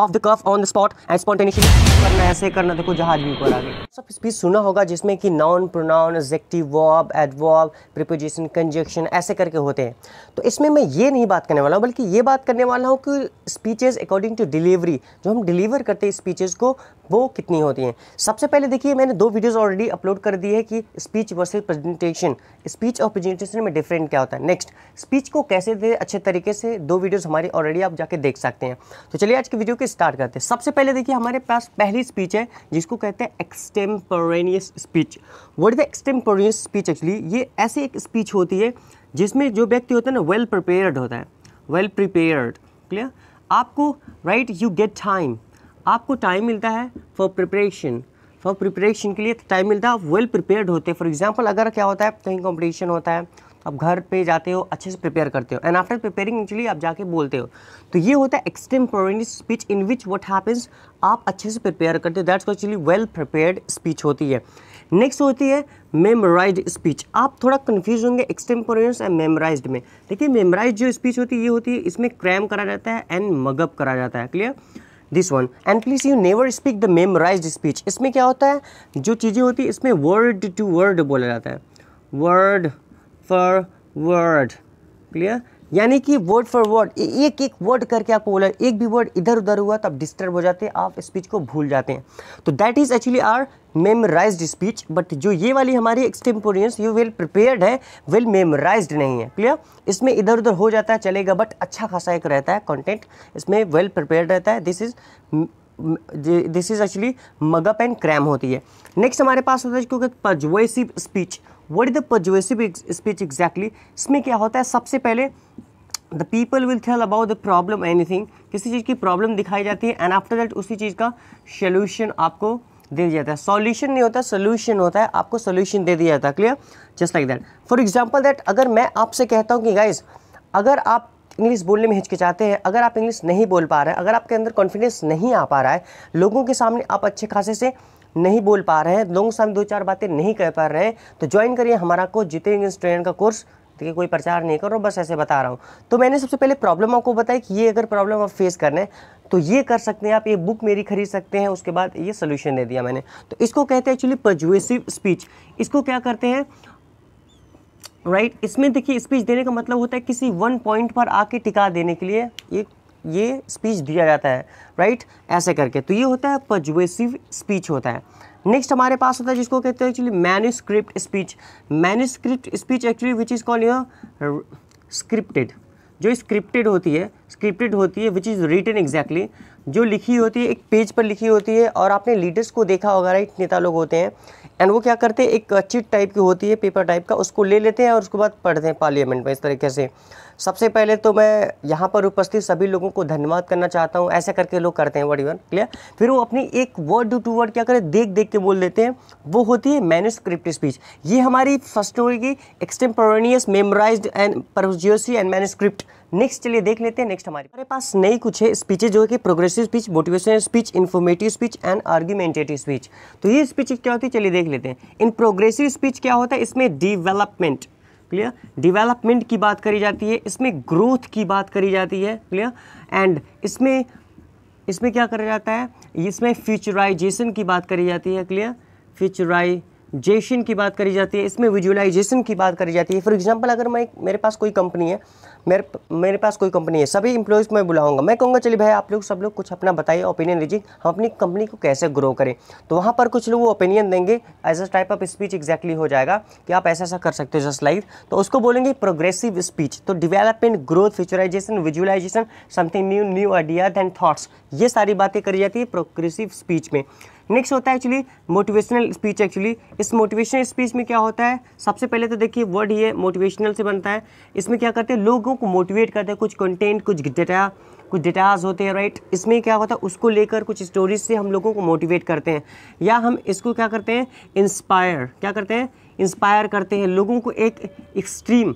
Of the cuff on the spot and spontaneously करना ऐसे करना देखो जहाज भी ऊपर आ गए सब स्पीच सुना होगा जिसमें कि noun pronoun adjective verb adverb preposition conjunction ऐसे करके होते हैं तो इसमें मैं ये नहीं बात करने वाला हूँ बल्कि ये बात करने वाला हूँ कि स्पीचेज अकॉर्डिंग टू डिलीवरी जो हम डिलीवर करते हैं स्पीचेज को वो कितनी होती हैं सबसे पहले देखिए मैंने दो वीडियोस ऑलरेडी अपलोड कर दी है कि स्पीच वर्सेस प्रेजेंटेशन स्पीच और प्रेजेंटेशन में डिफरेंट क्या होता है नेक्स्ट स्पीच को कैसे दे अच्छे तरीके से दो वीडियोस हमारी ऑलरेडी आप जाके देख सकते हैं तो चलिए आज की वीडियो की स्टार्ट करते हैं सबसे पहले देखिए हमारे पास पहली स्पीच है जिसको कहते हैं extemporaneous speech word the extemporaneous speech actually ये ऐसी एक स्पीच होती है जिसमें जो व्यक्ति होता है ना वेल प्रिपेयर्ड होता है वेल प्रिपेयर्ड क्लियर आपको राइट यू गेट टाइम आपको टाइम मिलता है फॉर प्रिपरेशन फॉर प्रिपरेशन के लिए टाइम मिलता है आप वेल प्रिपेयर्ड होते हैं फॉर एग्जाम्पल अगर क्या होता है कहीं कॉम्पिटिशन होता है आप घर पे जाते हो अच्छे से प्रिपेयर करते हो एंड आफ्टर प्रिपेयरिंग एक्चुअली आप जाके बोलते हो तो ये होता है प्रोविनिस speech in which what happens आप अच्छे से प्रिपेयर करते हो that's actually well prepared speech होती है नेक्स्ट होती है मेमोराइज स्पीच आप थोड़ा कन्फ्यूज होंगे एक्सटेम्पोरेनियस एंड मेमोराइज में देखिए मेमोराइज जो स्पीच होती है ये होती है इसमें क्रैम करा जाता है एंड मगअप करा जाता है clear this one and please you never speak the memorise speech इसमें क्या होता है जो चीज़ें होती है इसमें वर्ड टू वर्ड बोला जाता है वर्ड फॉर वर्ड क्लियर यानी कि वर्ड फॉर वर्ड एक एक वर्ड करके आपको बोला एक भी वर्ड इधर उधर हुआ तो आप डिस्टर्ब हो जाते हैं आप स्पीच को भूल जाते हैं तो that is actually our memorise speech but जो ये वाली हमारी एक्सटेम्पोरियंस ये वेल प्रिपेयर्ड है वेल मेमोराइज नहीं है क्लियर इसमें इधर उधर हो जाता है चलेगा बट अच्छा खासा एक रहता है कॉन्टेंट इसमें वेल प्रिपेयर रहता है this is this is actually mug up and cram होती है नेक्स्ट हमारे पास होता है क्योंकि persuasive speech what is the persuasive speech exactly इसमें क्या होता है सबसे पहले the people will tell about the problem anything किसी चीज़ की प्रॉब्लम दिखाई जाती है एंड आफ्टर दैट उसी चीज़ का सोल्यूशन आपको दे दिया जाता है सॉल्यूशन नहीं होता सोल्यूशन होता है आपको सोल्यूशन दे दिया जाता है clear just like that for example that अगर मैं आपसे कहता हूँ कि गाइज अगर आप इंग्लिश बोलने में हिचकिचाते हैं अगर आप इंग्लिश नहीं बोल पा रहे हैं अगर आपके अंदर कॉन्फिडेंस नहीं आ पा रहा है लोगों के सामने आप अच्छे खासे से नहीं बोल पा रहे हैं लोगों के सामने दो चार बातें नहीं कह पा रहे हैं तो ज्वाइन करिए हमारा कोर्स जीते इंग्लिश ट्रेनर का कोर्स देखिए कोई प्रचार नहीं करो बस ऐसे बता रहा हूँ तो मैंने सबसे पहले प्रॉब्लम आपको बताया कि ये अगर प्रॉब्लम आप फेस रहे हैं तो ये कर सकते हैं आप ये बुक मेरी खरीद सकते हैं उसके बाद ये सोल्यूशन दे दिया मैंने तो इसको कहते हैं एक्चुअली परजुएसिव स्पीच इसको क्या करते हैं राइट right? इसमें देखिए स्पीच देने का मतलब होता है किसी वन पॉइंट पर आके टिका देने के लिए ये ये स्पीच दिया जाता है राइट right? ऐसे करके तो ये होता है पजुएसिव स्पीच होता है नेक्स्ट हमारे पास होता है जिसको कहते हैं actually manuscript speech manuscript speech actually which is call your scripted जो स्क्रिप्टेड होती है स्क्रिप्टेड होती है विच इज़ रिटन एग्जैक्टली जो लिखी होती है एक पेज पर लिखी होती है और आपने लीडर्स को देखा होगा राइट नेता लोग होते हैं एंड वो क्या करते हैं एक चिट टाइप की होती है पेपर टाइप का उसको ले लेते हैं और उसके बाद पढ़ते हैं पार्लियामेंट में इस तरीके से सबसे पहले तो मैं यहाँ पर उपस्थित सभी लोगों को धन्यवाद करना चाहता हूँ ऐसा करके लोग करते हैं वर्ड इवन क्लियर फिर वो अपनी एक वर्ड टू टू वर्ड क्या करें देख देख के बोल देते हैं वो होती है स्क्रिप्ट स्पीच ये हमारी फर्स्ट होगी extemporaneous memorise and persuasive and script next चलिए देख लेते हैं नेक्स्ट हमारे हमारे पास नई कुछ है स्पीचे जो है कि progressive speech motivational speech informative speech and argumentative speech तो ये स्पीच क्या होती है चलिए देख लेते हैं इन प्रोग्रेसिव स्पीच क्या होता है इसमें डिवेलपमेंट क्लियर डेवलपमेंट की बात करी जाती है इसमें ग्रोथ की बात करी जाती है क्लियर एंड इसमें इसमें क्या करा जाता है इसमें फ्यूचराइजेशन की बात करी जाती है क्लियर फ्यूचराइ जेशन की बात करी जाती है इसमें विजुअलाइजेशन की बात करी जाती है फॉर एग्जांपल अगर मैं मेरे पास कोई कंपनी है मेरे मेरे पास कोई कंपनी है सभी इम्प्लॉयज़ मैं बुलाऊंगा मैं कहूँगा चलिए भाई आप लोग सब लोग कुछ अपना बताइए ओपिनियन लीजिए हम अपनी कंपनी को कैसे ग्रो करें तो वहाँ पर कुछ लोग वो ओपिनियन देंगे as a type of speech exactly हो जाएगा कि आप ऐसा ऐसा कर सकते हो जस्ट लाइक तो उसको बोलेंगे प्रोग्रेसिव स्पीच तो development growth futurisation visualisation something new new ideas and thoughts ये सारी बातें करी जाती है प्रोग्रेसिव स्पीच में नेक्स्ट होता है एक्चुअली मोटिवेशनल स्पीच एक्चुअली इस मोटिवेशनल स्पीच में क्या होता है सबसे पहले तो देखिए वर्ड ये मोटिवेशनल से बनता है इसमें क्या करते हैं लोगों को मोटिवेट करते हैं कुछ कंटेंट कुछ डेटा कुछ डेटाज होते हैं राइट इसमें क्या होता है उसको लेकर कुछ स्टोरीज से हम लोगों को मोटिवेट करते हैं या हम इसको क्या करते हैं इंस्पायर क्या करते हैं इंस्पायर करते हैं लोगों को एक एक्सट्रीम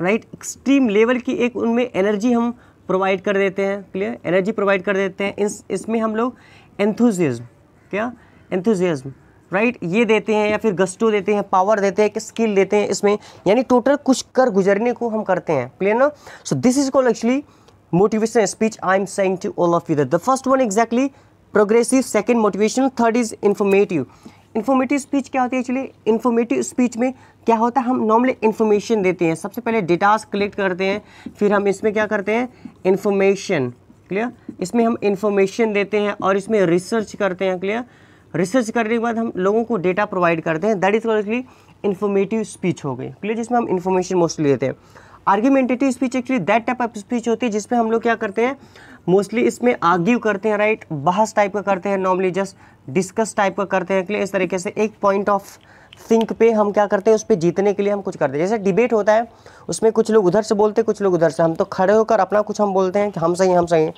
राइट एक्सट्रीम लेवल की एक उनमें एनर्जी हम प्रोवाइड कर देते हैं क्लियर एनर्जी प्रोवाइड कर देते हैं इस इसमें हम लोग एंथुजिज्म क्या एंथुजियाज्म राइट ये देते हैं या फिर गस्टो देते हैं पावर देते हैं कि स्किल देते हैं इसमें यानी टोटल कुछ कर गुजरने को हम करते हैं क्लियर ना so this is call actually motivation speech I am saying to all of you the first one exactly progressive second motivational third is informative informative speech क्या होती है एक्चुअली इन्फॉर्मेटिव स्पीच में क्या होता है हम नॉर्मली इन्फॉर्मेशन देते हैं सबसे पहले डेटास कलेक्ट करते हैं फिर हम इसमें क्या करते हैं इन्फॉर्मेशन क्लियर इसमें हम इन्फॉर्मेशन देते हैं और इसमें रिसर्च करते हैं क्लियर रिसर्च करने के बाद हम लोगों को डेटा प्रोवाइड करते हैं that is correctly informative speech हो गई क्लियर जिसमें हम इन्फॉर्मेशन मोस्टली देते हैं argumentative speech actually that type of speech होती है जिसमें हम लोग क्या करते हैं मोस्टली इसमें आर्ग्यू करते हैं राइट right? बहस टाइप का करते हैं नॉर्मली जस्ट डिस्कस टाइप का करते हैं क्लियर इस तरीके से एक पॉइंट ऑफ थिंक पे हम क्या करते हैं उस पर जीतने के लिए हम कुछ करते हैं जैसे डिबेट होता है उसमें कुछ लोग उधर से बोलते हैं कुछ लोग उधर से हम तो खड़े होकर अपना कुछ हम बोलते हैं कि हम सही हम सही हैं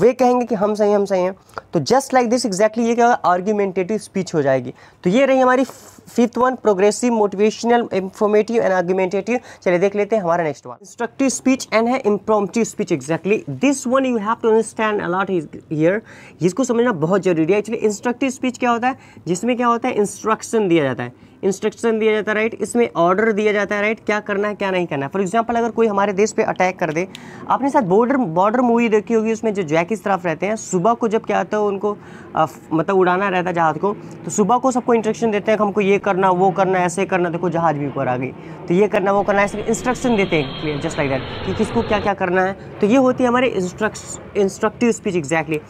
वे कहेंगे कि हम सही हम सही हैं तो जस्ट लाइक दिस एग्जैक्टली ये क्या आर्ग्यूमेंटेटिव स्पीच हो जाएगी तो ये रही हमारी fifth one progressive motivational informative and argumentative चलिए देख लेते हैं हमारा next one instructive speech and है impromptu speech exactly this one you have to understand a lot here इसको समझना बहुत जरूरी है एक्चुअली इंस्ट्रक्टिव स्पीच क्या होता है जिसमें क्या होता है इंस्ट्रक्शन दिया जाता है इंस्ट्रक्शन दिया जाता है राइट इसमें ऑर्डर दिया जाता है राइट क्या करना है क्या नहीं करना है फॉर एग्जाम्पल अगर कोई हमारे देश पर अटैक कर दे आपने साथ बॉर्डर बॉर्डर मूवी देखी होगी उसमें जो इस तरफ रहते हैं सुबह को जब क्या आता है उनको आ, मतलब उड़ाना रहता है जहाज़ को तो सुबह को सबको इंस्ट्रक्शन देते हैं कि हमको ये करना वो करना ऐसे करना देखो जहाज़ भी ऊपर आ गई तो ये करना वो करना ऐसे इंस्ट्रक्शन देते हैं क्लियर जस्ट लाइक दैट कि किसको क्या क्या करना है तो ये होती है हमारे instructive speech exactly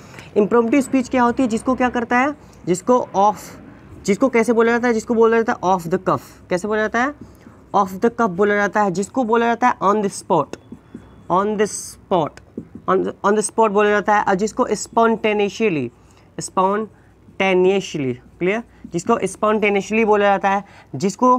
impromptu speech क्या होती है जिसको क्या करता है जिसको ऑफ जिसको कैसे बोला जाता है जिसको बोला जाता है ऑफ द कफ कैसे बोला जाता है ऑफ द कफ बोला जाता है जिसको बोला जाता है on the spot on the spot on the spot बोला जाता है और जिसको स्पॉन्टेनिशियली स्पॉन्टेनिशली क्लियर जिसको स्पॉन्टेनिशली बोला जाता है जिसको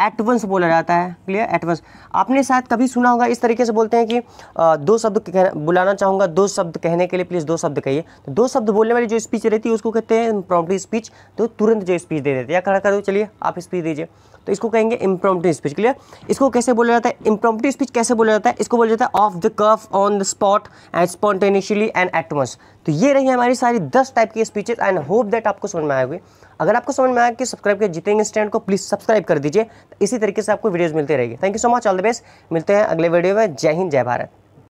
एटवंस बोला जाता है क्लियर एटवंस आपने शायद कभी सुना होगा इस तरीके से बोलते हैं कि आ, दो शब्द बुलाना चाहूँगा दो शब्द कहने के लिए प्लीज़ दो शब्द कहिए तो दो शब्द बोलने वाली जो स्पीच रहती है उसको कहते हैं इम्प्रॉम्प्टी स्पीच तो तुरंत जो स्पीच दे देते हैं या खड़ा कर दो चलिए आप स्पीच दीजिए तो इसको कहेंगे इम्प्रॉम्प्टी स्पीच क्लियर इसको कैसे बोला जाता है इम्प्रॉम्प्टी स्पीच कैसे बोला जाता है इसको बोला जाता है off the cuff on the spot and spontaneously and एटवंस तो ये रही हमारी सारी दस टाइप की स्पीचेज एंड होप दैट आपको समझ में आएगी अगर आपको समझ में आया कि सब्सक्राइब कर जितेंगे स्टैंड को प्लीज़ सब्सक्राइब कर दीजिए तो इसी तरीके से आपको वीडियोज़ मिलते रहेगी thank you so much all the best मिलते हैं अगले वीडियो में जय हिंद जय भारत